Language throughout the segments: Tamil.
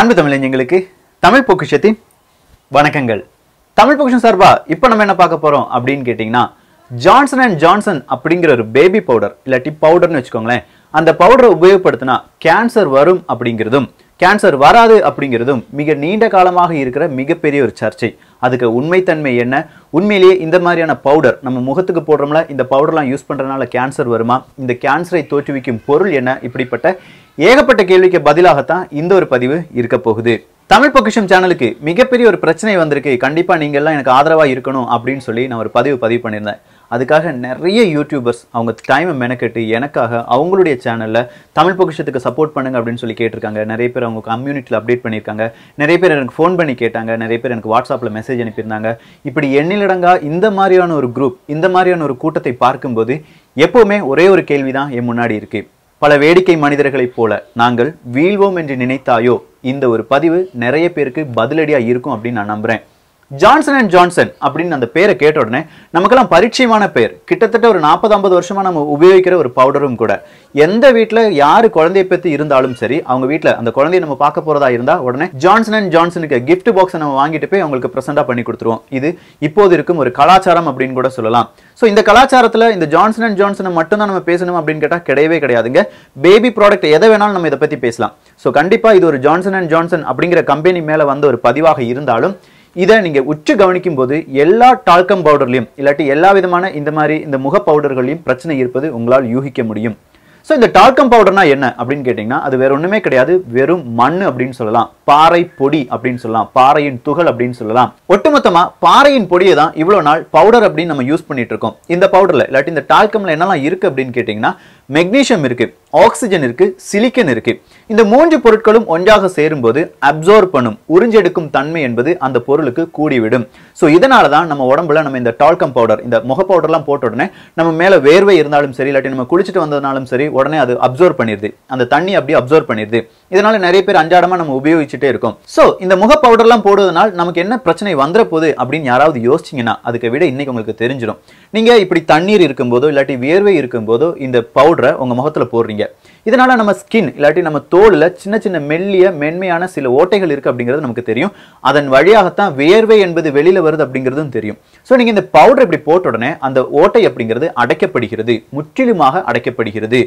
அன்பு தமிழஞ்சங்களுக்கு தமிழ் பொக்கிஷத்தின் வணக்கங்கள் தமிழ் பொக்கிஷம் சார்பா இப்போ நம்ம என்ன பார்க்க போகிறோம் அப்படின்னு கேட்டிங்கன்னா ஜான்சன் அண்ட் ஜான்சன் அப்படிங்கிற ஒரு பேபி பவுடர் இல்லாட்டி பவுடர்னு வச்சுக்கோங்களேன் அந்த பவுடரை உபயோகப்படுத்தினா கேன்சர் வரும் அப்படிங்கிறதும் கேன்சர் வராது அப்படிங்கிறதும் மிக நீண்ட காலமாக இருக்கிற மிகப்பெரிய ஒரு சர்ச்சை அதுக்கு உண்மைத்தன்மை என்ன உண்மையிலேயே இந்த மாதிரியான பவுடர் நம்ம முகத்துக்கு போடுறோம்ல இந்த பவுடர்லாம் யூஸ் பண்ணுறதுனால கேன்சர் வருமா இந்த கேன்சரை தோற்றுவிக்கும் பொருள் என்ன இப்படிப்பட்ட ஏகப்பட்ட கேள்விக்கு பதிலாகத்தான் இந்த ஒரு பதிவு இருக்க போகுது தமிழ் பொக்கிஷம் சேனலுக்கு மிகப்பெரிய ஒரு பிரச்சனை வந்திருக்கு கண்டிப்பாக நீங்கள்லாம் எனக்கு ஆதரவாக இருக்கணும் அப்படின்னு சொல்லி நான் ஒரு பதிவு பதிவு பண்ணியிருந்தேன் அதுக்காக நிறைய யூடியூபர்ஸ் அவங்க டைமை மெனக்கெட்டு எனக்காக அவங்களுடைய சேனலில் தமிழ் பொக்கிஷத்துக்கு சப்போர்ட் பண்ணுங்க அப்படின்னு சொல்லி கேட்டிருக்காங்க நிறைய பேர் அவங்க கம்யூனிட்டியில் அப்டேட் பண்ணியிருக்காங்க நிறைய பேர் எனக்கு ஃபோன் பண்ணி கேட்டாங்க நிறைய பேர் எனக்கு வாட்ஸ்அப்பில் மெசேஜ் அனுப்பியிருந்தாங்க இப்படி எண்ணிலடங்கா இந்த மாதிரியான ஒரு குரூப் இந்த மாதிரியான ஒரு கூட்டத்தை பார்க்கும்போது எப்போவுமே ஒரே ஒரு கேள்வி தான் என் முன்னாடி இருக்குது பல வேடிக்கை மனிதர்களைப் போல நாங்கள் வீழ்வோம் என்று நினைத்தாயோ இந்த ஒரு பதிவு நிறைய பேருக்கு பதிலடியாக இருக்கும் அப்படின்னு நான் நம்புகிறேன் ஜான்சன் அண்ட் ஜான்சன் அப்படின்னு அந்த பேரை கேட்ட உடனே நமக்கெல்லாம் பரிச்சயமான பேர் கிட்டத்தட்ட ஒரு நாற்பது ஐம்பது வருஷமாக நம்ம உபயோகிக்கிற ஒரு பவுடரும் கூட எந்த வீட்டில் யார் குழந்தையை பற்றி இருந்தாலும் சரி அவங்க வீட்டில் அந்த குழந்தைய நம்ம பார்க்க போகிறதா இருந்தால் உடனே ஜான்சன் அண்ட் ஜான்சனுக்கு கிஃப்ட் பாக்ஸை நம்ம வாங்கிட்டு போய் அவங்களுக்கு ப்ரெசெண்டாக பண்ணி கொடுத்துருவோம் இது இப்போது இருக்கும் ஒரு கலாச்சாரம் அப்படின்னு கூட சொல்லலாம் ஸோ இந்த கலாச்சாரத்தில் இந்த ஜான்சன் அண்ட் ஜான்சனை மட்டும்தான் நம்ம பேசணும் அப்படின்னு கேட்டால் கிடையவே கிடையாதுங்க பேபி ப்ராடக்ட் எதை வேணாலும் நம்ம இதை பற்றி பேசலாம் ஸோ கண்டிப்பாக இது ஒரு ஜான்சன் அண்ட் ஜான்சன் அப்படிங்கிற கம்பெனி மேலே வந்த ஒரு பதிவாக இருந்தாலும் இதை நீங்கள் உற்று கவனிக்கும் போது எல்லா டால்கம் பவுடர்லையும் இல்லாட்டி எல்லா விதமான இந்த மாதிரி இந்த முக பவுடர்களையும் பிரச்சனை இருப்பது உங்களால் யூகிக்க முடியும் ஸோ இந்த டால்கம் பவுடர்னா என்ன அப்படின்னு கேட்டிங்கன்னா அது வேற ஒன்றுமே கிடையாது வெறும் மண் அப்படின்னு சொல்லலாம் பாறை பொடி அப்படின்னு சொல்லலாம் பாறையின் துகள் அப்படின்னு சொல்லலாம் ஒட்டுமொத்தமாக பாறையின் பொடியை தான் இவ்வளோ நாள் பவுடர் அப்படின்னு நம்ம யூஸ் பண்ணிட்டு இருக்கோம் இந்த பவுடரில் இல்லாட்டி இந்த டால்கம்ல என்னெல்லாம் இருக்குது அப்படின்னு கேட்டிங்கன்னா மெக்னீஷியம் இருக்கு ஆக்சிஜன் இருக்கு சிலிக்கன் இருக்கு இந்த மூன்று பொருட்களும் ஒன்றாக சேரும்போது அப்சர்வ் பண்ணும் உறிஞ்செடுக்கும் தன்மை என்பது அந்த பொருளுக்கு கூடிவிடும் ஸோ இதனால தான் நம்ம உடம்புல நம்ம இந்த டால்கம் பவுடர் இந்த முக பவுடர்லாம் போட்ட உடனே நம்ம மேலே வேர்வை இருந்தாலும் சரி இல்லாட்டி நம்ம குளிச்சுட்டு வந்ததுனாலும் சரி உடனே அது அப்சர்வ் பண்ணிடுது அந்த தண்ணி அப்படியே அப்சர்வ் பண்ணிடுது இதனால நிறைய பேர் அன்றாடமாக நம்ம உபயோகிச்சுட்டே இருக்கோம் ஸோ இந்த முக பவுடர்லாம் போடுவதனால் நமக்கு என்ன பிரச்சனை வந்துட போகுது அப்படின்னு யாராவது யோசிச்சிங்கன்னா அதுக்கு விட இன்னைக்கு உங்களுக்கு தெரிஞ்சிடும் நீங்கள் இப்படி தண்ணீர் இருக்கும்போதோ இல்லாட்டி வேர்வை இருக்கும்போதோ இந்த பவுடர் பவுடரை உங்கள் முகத்தில் போடுறீங்க இதனால் நம்ம ஸ்கின் இல்லாட்டி நம்ம தோலில் சின்ன சின்ன மெல்லிய மென்மையான சில ஓட்டைகள் இருக்குது அப்படிங்கிறது நமக்கு தெரியும் அதன் வழியாகத்தான் வேர்வை என்பது வெளியில் வருது அப்படிங்கிறதும் தெரியும் ஸோ நீங்கள் இந்த பவுடர் இப்படி போட்ட உடனே அந்த ஓட்டை அப்படிங்கிறது அடைக்கப்படுகிறது முற்றிலுமாக அடைக்கப்படுகிறது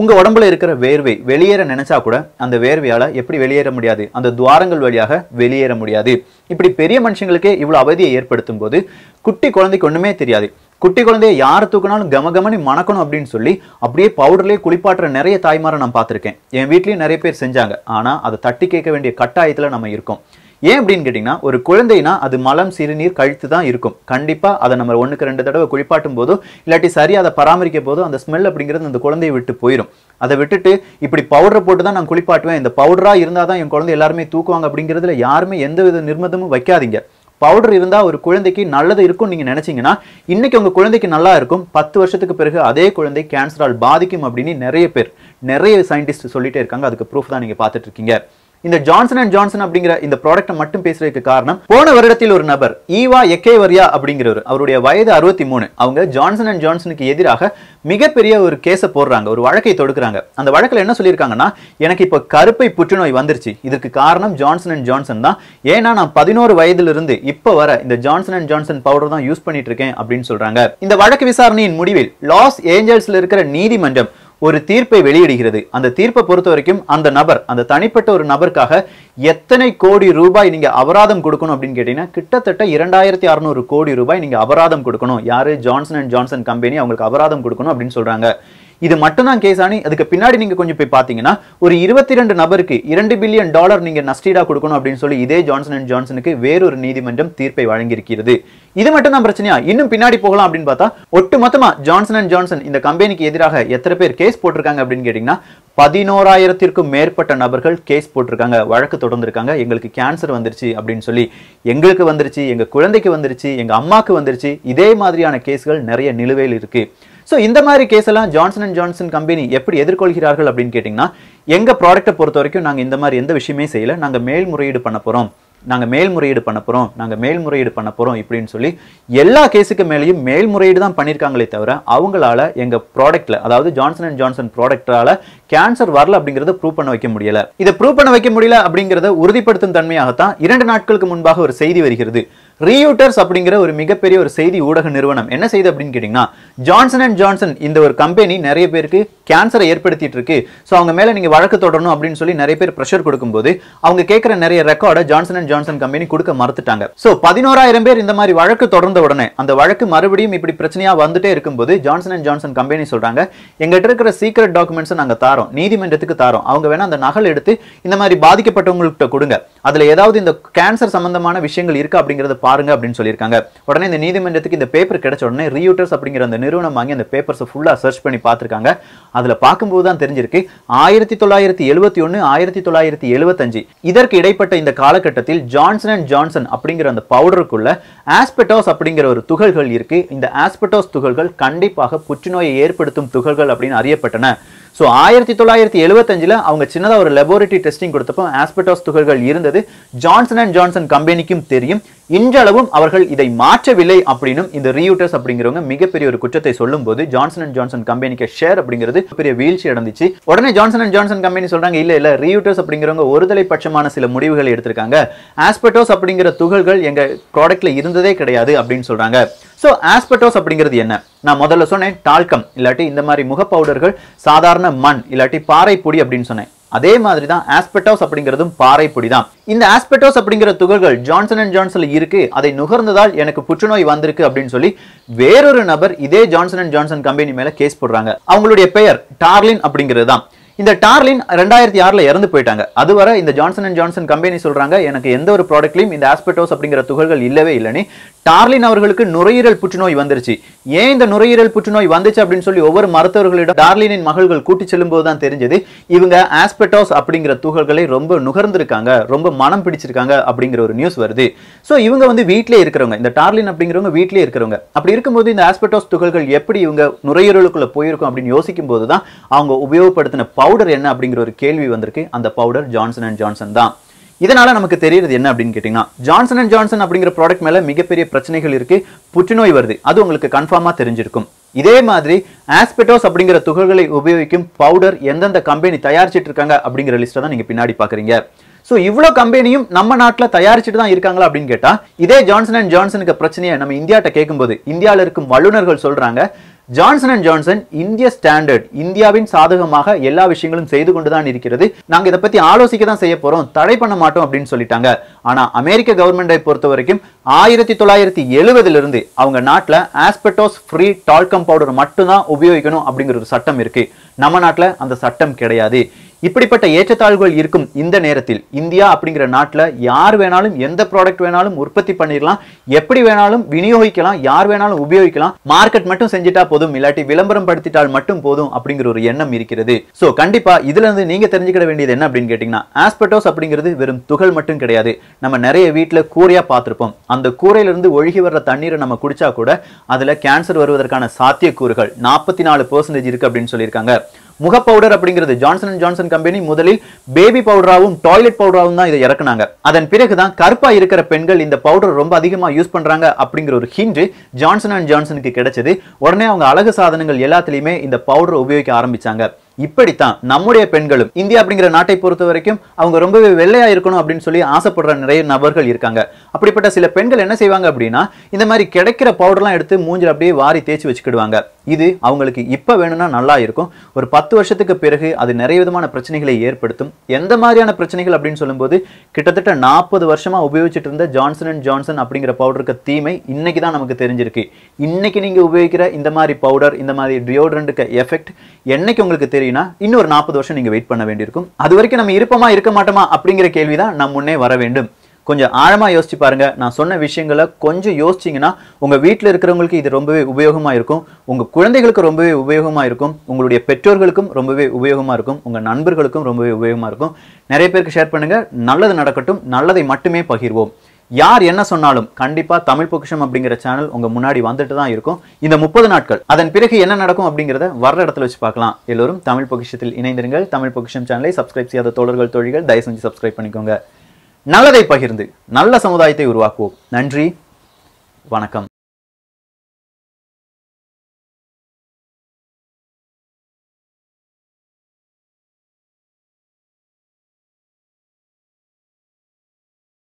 உங்கள் உடம்புல இருக்கிற வேர்வை வெளியேற நினச்சா கூட அந்த வேர்வையால் எப்படி வெளியேற முடியாது அந்த துவாரங்கள் வழியாக வெளியேற முடியாது இப்படி பெரிய மனுஷங்களுக்கே இவ்வளோ அவதியை ஏற்படுத்தும் போது குட்டி குழந்தைக்கு ஒன்றுமே தெரியாது குட்டி குழந்தையை யார் தூக்கினாலும் கமகமனி மணக்கணும் அப்படின்னு சொல்லி அப்படியே பவுடர்லேயே குளிப்பாட்டுற நிறைய தாய்மாரை நான் பார்த்துருக்கேன் என் வீட்லேயும் நிறைய பேர் செஞ்சாங்க ஆனால் அதை தட்டி கேட்க வேண்டிய கட்டாயத்தில் நம்ம இருக்கோம் ஏன் அப்படின்னு கேட்டிங்கன்னா ஒரு குழந்தைனா அது மலம் சிறுநீர் கழுத்து தான் இருக்கும் கண்டிப்பாக அதை நம்ம ஒன்றுக்கு ரெண்டு தடவை குளிப்பாட்டும் போதும் இல்லாட்டி சரி அதை பராமரிக்க போதும் அந்த ஸ்மெல் அப்படிங்கிறது அந்த குழந்தையை விட்டு போயிடும் அதை விட்டுட்டு இப்படி பவுடரை போட்டு தான் நான் குளிப்பாட்டுவேன் இந்த பவுடராக இருந்தால் தான் என் குழந்தை எல்லாருமே தூக்குவாங்க அப்படிங்கிறதுல யாருமே எந்த வித நிர்மதமும் வைக்காதீங்க பவுடர் இருந்தால் ஒரு குழந்தைக்கு நல்லது இருக்கும் நீங்கள் நினச்சிங்கன்னா இன்னைக்கு உங்கள் குழந்தைக்கு நல்லா இருக்கும் பத்து வருஷத்துக்கு பிறகு அதே குழந்தை கேன்சரால் பாதிக்கும் அப்படின்னு நிறைய பேர் நிறைய சயின்டிஸ்ட் சொல்லிகிட்டே இருக்காங்க அதுக்கு ப்ரூஃப் தான் நீங்கள் இருக்கீங்க இந்த ஜான்சன் அண்ட் ஜான்சன் அப்படிங்கிற இந்த ப்ராடக்ட்டை மட்டும் பேசுறதுக்கு காரணம் போன வருடத்தில் ஒரு நபர் ஈவா எக்கே வரியா அப்படிங்கிறவர் அவருடைய வயது அறுபத்தி மூணு அவங்க ஜான்சன் அண்ட் ஜான்சனுக்கு எதிராக மிகப்பெரிய ஒரு கேஸை போடுறாங்க ஒரு வழக்கை தொடுக்கிறாங்க அந்த வழக்கில் என்ன சொல்லியிருக்காங்கன்னா எனக்கு இப்போ கருப்பை புற்றுநோய் வந்துருச்சு இதற்கு காரணம் ஜான்சன் அண்ட் ஜான்சன் தான் ஏன்னா நான் பதினோரு வயதிலிருந்து இப்போ வர இந்த ஜான்சன் அண்ட் ஜான்சன் பவுடர் தான் யூஸ் பண்ணிட்டு இருக்கேன் அப்படின்னு சொல்றாங்க இந்த வழக்கு விசாரணையின் முடிவில் லாஸ் ஏஞ்சல்ஸ்ல இருக்கிற நீதிமன்றம் ஒரு தீர்ப்பை வெளியிடுகிறது அந்த தீர்ப்பை பொறுத்த வரைக்கும் அந்த நபர் அந்த தனிப்பட்ட ஒரு நபருக்காக எத்தனை கோடி ரூபாய் நீங்க அபராதம் கொடுக்கணும் அப்படின்னு கேட்டீங்கன்னா கிட்டத்தட்ட இரண்டாயிரத்தி அறுநூறு கோடி ரூபாய் நீங்க அபராதம் கொடுக்கணும் யாரு ஜான்சன் அண்ட் ஜான்சன் கம்பெனி அவங்களுக்கு அபராதம் கொடுக்கணும் அப்படின்னு சொல்றாங்க இது மட்டும்தான் கேஸ் ஆனி அதுக்கு பின்னாடி நீங்க கொஞ்சம் போய் பார்த்தீங்கன்னா ஒரு இருபத்தி ரெண்டு நபருக்கு இரண்டு பில்லியன் டாலர் நீங்க நஷ்டீடா கொடுக்கணும் அப்படின்னு சொல்லி இதே ஜான்சன் அண்ட் ஜான்சனுக்கு வேறொரு நீதிமன்றம் தீர்ப்பை வழங்கியிருக்கிறது இது மட்டும் தான் பிரச்சனையா இன்னும் பின்னாடி போகலாம் அப்படின்னு பார்த்தா ஒட்டு மொத்தமா ஜான்சன் அண்ட் ஜான்சன் இந்த கம்பெனிக்கு எதிராக எத்தனை பேர் கேஸ் போட்டிருக்காங்க அப்படின்னு கேட்டிங்கன்னா பதினோராயிரத்திற்கும் மேற்பட்ட நபர்கள் கேஸ் போட்டிருக்காங்க வழக்கு தொடர்ந்துருக்காங்க எங்களுக்கு கேன்சர் வந்துருச்சு அப்படின்னு சொல்லி எங்களுக்கு வந்துருச்சு எங்க குழந்தைக்கு வந்துருச்சு எங்க அம்மாவுக்கு வந்துருச்சு இதே மாதிரியான கேஸ்கள் நிறைய நிலுவையில் இருக்கு ஸோ இந்த மாதிரி கேஸ் எல்லாம் ஜான்சன் அண்ட் ஜான்சன் கம்பெனி எப்படி எதிர்கொள்கிறார்கள் அப்படின்னு கேட்டிங்கன்னா எங்கள் ப்ராடக்ட்டை பொறுத்த வரைக்கும் நாங்கள் இந்த மாதிரி எந்த விஷயமே செய்யலை நாங்கள் மேல்முறையீடு பண்ண போகிறோம் நாங்கள் மேல்முறையீடு பண்ண போகிறோம் நாங்கள் மேல்முறையீடு பண்ண போகிறோம் இப்படின்னு சொல்லி எல்லா கேஸுக்கு மேலேயும் மேல்முறையீடு தான் பண்ணியிருக்காங்களே தவிர அவங்களால எங்கள் ப்ராடக்ட்டில் அதாவது ஜான்சன் அண்ட் ஜான்சன் ப்ராடக்டால் கேன்சர் வரல அப்படிங்கிறத ப்ரூவ் பண்ண வைக்க முடியலை இதை ப்ரூவ் பண்ண வைக்க முடியல அப்படிங்கிறத உறுதிப்படுத்தும் தன்மையாகத்தான் இரண்டு நாட்களுக்கு முன்பாக ஒரு செய்தி வருகிறது ரீயூட்டர்ஸ் அப்படிங்கிற ஒரு மிகப்பெரிய ஒரு செய்தி ஊடக நிறுவனம் என்ன செய்யுது அப்படின்னு கேட்டிங்கன்னா ஜான்சன் அண்ட் ஜான்சன் இந்த ஒரு கம்பெனி நிறைய பேருக்கு கேன்சரை ஏற்படுத்திட்டு இருக்கு ஸோ அவங்க மேலே நீங்கள் வழக்கு தொடரணும் அப்படின்னு சொல்லி நிறைய பேர் ப்ரெஷர் கொடுக்கும்போது அவங்க கேட்குற நிறைய ரெக்கார்டை ஜான்சன் அண்ட் ஜான்சன் கம்பெனி கொடுக்க மறுத்துட்டாங்க ஸோ பதினோராயிரம் பேர் இந்த மாதிரி வழக்கு தொடர்ந்த உடனே அந்த வழக்கு மறுபடியும் இப்படி பிரச்சனையாக வந்துட்டே இருக்கும்போது ஜான்சன் அண்ட் ஜான்சன் கம்பெனி சொல்கிறாங்க எங்கிட்ட இருக்கிற சீக்ரெட் டாக்குமெண்ட்ஸை நாங்கள் தாரோம் நீதிமன்றத்துக்கு தாரோம் அவங்க வேணால் அந்த நகல் எடுத்து இந்த மாதிரி பாதிக்கப்பட்டவங்கள்கிட்ட கொடுங்க அதில் ஏதாவது இந்த கேன்சர் சம்பந்தமான விஷயங்கள் இருக்கா அப்படிங்கிறத பாருங்க அப்படின்னு சொல்லியிருக்காங்க உடனே இந்த நீதிமன்றத்துக்கு இந்த பேப்பர் கிடைச்ச உடனே ரியூட்டர்ஸ் அப்படிங்கிற அந்த நிறுவனம் வாங்கி அந்த பேப்பர்ஸை ஃபுல்லாக சர்ச் பண்ணி பார்த்துருக்காங்க அதில் பார்க்கும்போது தான் தெரிஞ்சிருக்கு ஆயிரத்தி தொள்ளாயிரத்தி எழுபத்தி ஒன்று ஆயிரத்தி தொள்ளாயிரத்தி எழுபத்தஞ்சு இதற்கு இடைப்பட்ட இந்த காலகட்டத்தில் ஜான்சன் அண்ட் ஜான்சன் அப்படிங்கிற அந்த பவுடருக்குள்ள ஆஸ்பெட்டாஸ் அப்படிங்கிற ஒரு துகள்கள் இருக்கு இந்த ஆஸ்பெட்டோஸ் துகள்கள் கண்டிப்பாக புற்றுநோயை ஏற்படுத்தும் துகள்கள் அப்படின்னு அறியப்பட்டன ஸோ ஆயிரத்தி தொள்ளாயிரத்தி எழுபத்தஞ்சில் அவங்க சின்னதாக ஒரு லெபோரட்டரி டெஸ்டிங் கொடுத்தப்போ ஆஸ்பெட்டோஸ் துகள்கள் இருந்தது ஜான்சன் அண்ட் ஜான்சன் கம்பெனிக்கும் தெரியும் இன்றளவும் அவர்கள் இதை மாற்றவில்லை அப்படின்னும் இந்த ரீயூட்டர்ஸ் அப்படிங்கிறவங்க மிகப்பெரிய ஒரு குற்றத்தை சொல்லும் போது ஜான்சன் அண்ட் ஜான்சன் கம்பெனிக்கு ஷேர் அப்படிங்கிறது பெரிய வீழ்ச்சி அடைந்துச்சு உடனே ஜான்சன் அண்ட் ஜான்சன் கம்பெனி சொல்றாங்க இல்ல இல்ல ரீயூட்டர்ஸ் அப்படிங்கிறவங்க ஒருதலை பட்சமான சில முடிவுகள் எடுத்திருக்காங்க ஆஸ்பெட்டோஸ் அப்படிங்கிற துகள்கள் எங்க ப்ராடக்ட்ல இருந்ததே கிடையாது அப்படின்னு சொல்றாங்க ஸோ ஆஸ்பெட்டோஸ் அப்படிங்கிறது என்ன நான் முதல்ல சொன்னேன் டால்கம் இல்லாட்டி இந்த மாதிரி முக பவுடர்கள் சாதாரண மண் இல்லாட்டி பாறை பொடி அப்படின்னு சொன்னேன் அதே மாதிரி தான் ஆஸ்பெட்டோஸ் அப்படிங்கிறதும் பாறைப்பொடி தான் இந்த ஆஸ்பெட்டோஸ் அப்படிங்கிற துகள்கள் ஜான்சன் அண்ட் ஜான்சன்ல இருக்கு அதை நுகர்ந்ததால் எனக்கு புற்றுநோய் வந்திருக்கு அப்படின்னு சொல்லி வேறொரு நபர் இதே ஜான்சன் அண்ட் ஜான்சன் கம்பெனி மேல கேஸ் போடுறாங்க அவங்களுடைய பெயர் டார்லின் அப்படிங்கிறது தான் இந்த டார்லின் ரெண்டாயிரத்தி ஆறில் இறந்து போயிட்டாங்க அதுவரை இந்த ஜான்சன் அண்ட் ஜான்சன் கம்பெனி சொல்கிறாங்க எனக்கு எந்த ஒரு ப்ராடக்ட்லையும் இந்த ஆஸ்பெட்டோஸ் அப்படிங்கிற துகள்கள் இல்லவே இல்லைன்னு டார்லின் அவர்களுக்கு நுரையீரல் புற்றுநோய் வந்துருச்சு ஏன் இந்த நுரையீரல் புற்றுநோய் வந்துச்சு அப்படின்னு சொல்லி ஒவ்வொரு மருத்துவர்களிடம் டார்லினின் மகள்கள் கூட்டி செல்லும்போது தான் தெரிஞ்சது இவங்க ஆஸ்பெட்டோஸ் அப்படிங்கிற துகள்களை ரொம்ப நுகர்ந்திருக்காங்க ரொம்ப மனம் பிடிச்சிருக்காங்க அப்படிங்கிற ஒரு நியூஸ் வருது ஸோ இவங்க வந்து வீட்டிலே இருக்கிறவங்க இந்த டார்லின் அப்படிங்கிறவங்க வீட்டிலே இருக்கிறவங்க அப்படி இருக்கும்போது இந்த ஆஸ்பெட்டோஸ் துகள்கள் எப்படி இவங்க நுரையீரலுக்குள்ளே போயிருக்கும் அப்படின்னு யோசிக்கும் போது தான் அவங்க உபயோகப்படுத்தின பவுடர் என்ன அப்படிங்கிற ஒரு கேள்வி வந்திருக்கு அந்த பவுடர் ஜான்சன் அண்ட் ஜான்சன் தான் இதனால நமக்கு தெரியுது என்ன அப்படின்னு கேட்டீங்கன்னா ஜான்சன் அண்ட் ஜான்சன் அப்படிங்கிற ப்ராடக்ட் மேல மிகப்பெரிய பிரச்சனைகள் இருக்கு புற்றுநோய் வருது அது உங்களுக்கு கன்ஃபார்மா தெரிஞ்சிருக்கும் இதே மாதிரி ஆஸ்பெட்டோஸ் அப்படிங்கிற துகள்களை உபயோகிக்கும் பவுடர் எந்தெந்த கம்பெனி தயாரிச்சிட்டு இருக்காங்க அப்படிங்கிற லிஸ்ட்டை தான் நீங்க பின்னாடி பாக்குறீங்க ஸோ இவ்வளோ கம்பெனியும் நம்ம நாட்டில் தயாரிச்சுட்டு தான் இருக்காங்களா அப்படின்னு கேட்டால் இதே ஜான்சன் அண்ட் ஜான்சனுக்கு பிரச்சனையை நம்ம இந்தியாட்ட கேட்கும்போது இந்தியாவில் இருக்கும் வல்லுநர்கள் சொல்கிறாங்க ஜான்சன் அண்ட் ஜான்சன் இந்திய ஸ்டாண்டர்ட் இந்தியாவின் சாதகமாக எல்லா விஷயங்களும் செய்து கொண்டு தான் இருக்கிறது நாங்கள் இதை பற்றி ஆலோசிக்க தான் செய்ய போகிறோம் தடை பண்ண மாட்டோம் அப்படின்னு சொல்லிட்டாங்க ஆனால் அமெரிக்க கவர்மெண்டை பொறுத்த வரைக்கும் ஆயிரத்தி தொள்ளாயிரத்தி எழுபதுலேருந்து அவங்க நாட்டில் ஆஸ்பெட்டோஸ் ஃப்ரீ டால்கம் பவுடர் மட்டும்தான் உபயோகிக்கணும் அப்படிங்கிற ஒரு சட்டம் இருக்குது நம்ம நாட்டில் அந்த சட்டம் கிடையாது இப்படிப்பட்ட ஏற்றத்தாழ்வுகள் இருக்கும் இந்த நேரத்தில் இந்தியா அப்படிங்கிற நாட்டில் யார் வேணாலும் எந்த ப்ராடக்ட் வேணாலும் உற்பத்தி பண்ணிடலாம் எப்படி வேணாலும் விநியோகிக்கலாம் யார் வேணாலும் உபயோகிக்கலாம் மார்க்கெட் மட்டும் செஞ்சுட்டா போதும் இல்லாட்டி விளம்பரம் படுத்திட்டால் மட்டும் போதும் அப்படிங்கிற ஒரு எண்ணம் இருக்கிறது ஸோ கண்டிப்பா இதுல இருந்து நீங்க தெரிஞ்சுக்கிட வேண்டியது என்ன அப்படின்னு கேட்டீங்கன்னா ஆஸ்பெட்டோஸ் அப்படிங்கிறது வெறும் துகள் மட்டும் கிடையாது நம்ம நிறைய வீட்டில் கூரையா பார்த்துருப்போம் அந்த கூரையிலிருந்து ஒழுகி வர்ற தண்ணீரை நம்ம குடிச்சா கூட அதுல கேன்சர் வருவதற்கான சாத்தியக்கூறுகள் நாற்பத்தி நாலு பர்சன்டேஜ் இருக்கு அப்படின்னு சொல்லியிருக்காங்க முக பவுடர் அப்படிங்கிறது ஜான்சன் அண்ட் ஜான்சன் கம்பெனி முதலில் பேபி பவுடராகவும் டாய்லெட் பவுடராகவும் தான் இதை இறக்குனாங்க அதன் பிறகுதான் கருப்பா இருக்கிற பெண்கள் இந்த பவுடர் ரொம்ப அதிகமாக யூஸ் பண்றாங்க அப்படிங்கிற ஒரு ஹிண்ட் ஜான்சன் அண்ட் ஜான்சனுக்கு கிடைச்சது உடனே அவங்க அழகு சாதனங்கள் எல்லாத்துலயுமே இந்த பவுடரை உபயோகிக்க ஆரம்பிச்சாங்க இப்படித்தான் நம்முடைய பெண்களும் இந்தியா அப்படிங்கிற நாட்டை பொறுத்த வரைக்கும் அவங்க ரொம்பவே வெள்ளையா இருக்கணும் அப்படின்னு சொல்லி ஆசைப்படுற நிறைய நபர்கள் இருக்காங்க அப்படிப்பட்ட சில பெண்கள் என்ன செய்வாங்க அப்படின்னா இந்த மாதிரி கிடைக்கிற பவுடர்லாம் எடுத்து மூஞ்சில் அப்படியே வாரி தேய்ச்சி வச்சுக்கிடுவாங்க இது அவங்களுக்கு இப்போ வேணும்னா நல்லா இருக்கும் ஒரு பத்து வருஷத்துக்கு பிறகு அது நிறைய விதமான பிரச்சனைகளை ஏற்படுத்தும் எந்த மாதிரியான பிரச்சனைகள் அப்படின்னு சொல்லும்போது கிட்டத்தட்ட நாற்பது வருஷமாக உபயோகிச்சுட்டு இருந்த ஜான்சன் அண்ட் ஜான்சன் அப்படிங்கிற பவுடருக்கு தீமை இன்னைக்கு தான் நமக்கு தெரிஞ்சிருக்கு இன்னைக்கு நீங்கள் உபயோகிக்கிற இந்த மாதிரி பவுடர் இந்த மாதிரி டியோட்ரண்ட்டுக்கு எஃபெக்ட் என்னைக்கு உங்களுக்கு தெரியும்னா இன்னொரு நாற்பது வருஷம் நீங்கள் வெயிட் பண்ண வேண்டியிருக்கும் அது வரைக்கும் நம்ம இருப்போமா இருக்க மாட்டோமா அப்படிங்கிற கேள்வி தான் நம் முன்னே வர வேண்டும் கொஞ்சம் ஆழமாக யோசிச்சு பாருங்கள் நான் சொன்ன விஷயங்களை கொஞ்சம் யோசிச்சிங்கன்னா உங்கள் வீட்டில் இருக்கிறவங்களுக்கு இது ரொம்பவே உபயோகமாக இருக்கும் உங்கள் குழந்தைகளுக்கு ரொம்பவே உபயோகமாக இருக்கும் உங்களுடைய பெற்றோர்களுக்கும் ரொம்பவே உபயோகமாக இருக்கும் உங்கள் நண்பர்களுக்கும் ரொம்பவே உபயோகமாக இருக்கும் நிறைய பேருக்கு ஷேர் பண்ணுங்கள் நல்லது நடக்கட்டும் நல்லதை மட்டுமே பகிர்வோம் யார் என்ன சொன்னாலும் கண்டிப்பா தமிழ் பொக்கிஷம் அப்படிங்கிற சேனல் உங்க முன்னாடி வந்துட்டு தான் இருக்கும் இந்த முப்பது நாட்கள் அதன் பிறகு என்ன நடக்கும் அப்படிங்கிறத வர்ற இடத்துல வச்சு பார்க்கலாம் எல்லோரும் தமிழ் பொக்கிஷத்தில் இணைந்திருங்கள் தமிழ் பொக்கிஷம் சேனலை சப்ஸ்கிரைப் செய்யாத தோழர்கள் தோழிகள் தயவு செஞ்சு சப்ஸ்கிரைப் பண்ணிக்கோங்க நல்லதை பகிர்ந்து நல்ல சமுதாயத்தை உருவாக்குவோம் நன்றி வணக்கம்